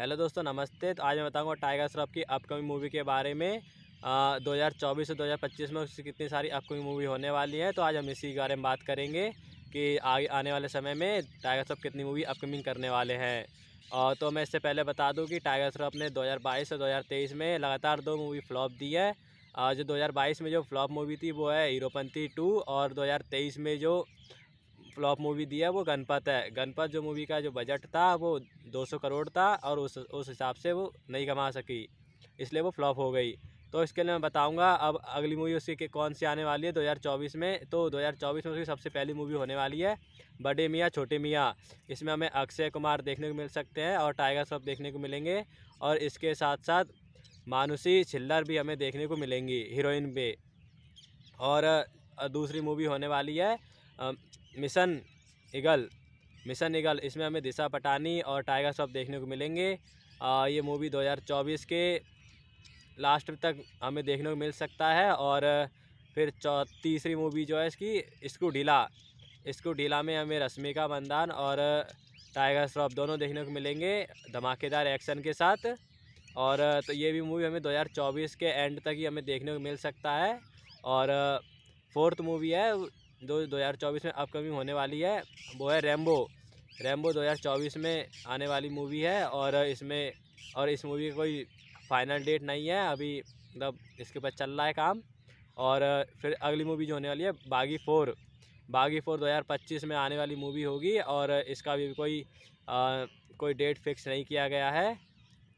hello दोस्तों नमस्ते तो आज मैं बताऊंगा टाइगर श्रॉफ की अपकमिंग मूवी के बारे में आ, 2024 से 2025 में कितनी सारी अपकमिंग मूवी होने वाली है तो आज हम इसी के बारे में बात करेंगे कि आगे आने वाले समय में टाइगर श्रॉफ कितनी मूवी अपकमिंग करने वाले हैं और तो मैं इससे पहले बता दूँ कि टाइगर श्रॉफ ने दो से दो में लगातार दो मूवी फ्लॉप दी है जो दो में जो फ्लॉप मूवी थी वो है हीरोपंथी टू और दो में जो फ्लॉप मूवी दी है वो गणपत है गणपत जो मूवी का जो बजट था वो 200 करोड़ था और उस उस हिसाब से वो नहीं कमा सकी इसलिए वो फ्लॉप हो गई तो इसके लिए मैं बताऊंगा अब अगली मूवी उसकी कौन सी आने वाली है 2024 में तो 2024 में उसकी सबसे पहली मूवी होने वाली है बड़े मियाँ छोटे मियाँ इसमें हमें अक्षय कुमार देखने को मिल सकते हैं और टाइगर सब देखने को मिलेंगे और इसके साथ साथ मानुषी छिल्लर भी हमें देखने को मिलेंगी हीरोइन पे और दूसरी मूवी होने वाली है मिशन ईगल मिशन ईगल इसमें हमें दिशा पटानी और टाइगर श्रॉफ देखने को मिलेंगे आ, ये मूवी 2024 के लास्ट तक हमें देखने को मिल सकता है और फिर चौ तीसरी मूवी जो है इसकी स्क्रू ढीला स्क्रू ढीला में हमें रश्मिका मंदान और टाइगर श्रॉफ दोनों देखने को मिलेंगे धमाकेदार एक्शन के साथ और तो ये भी मूवी हमें 2024 के एंड तक ही हमें देखने को मिल सकता है और फोर्थ मूवी है जो दो हज़ार चौबीस में अपकमिंग होने वाली है वो है रेम्बो रेम्बो चौबीस में आने वाली मूवी है और इसमें और इस मूवी का कोई फाइनल डेट नहीं है अभी मतलब इसके ऊपर चल रहा है काम और फिर अगली मूवी जो होने वाली है बागी फोर बागी फोर दो हज़ार पच्चीस में आने वाली मूवी होगी और इसका भी कोई आ, कोई डेट फिक्स नहीं किया गया है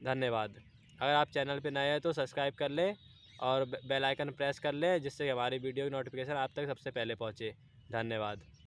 धन्यवाद अगर आप चैनल पर नए हैं तो सब्सक्राइब कर लें और बेल आइकन प्रेस कर लें जिससे हमारी वीडियो की नोटिफिकेशन आप तक सबसे पहले पहुँचे धन्यवाद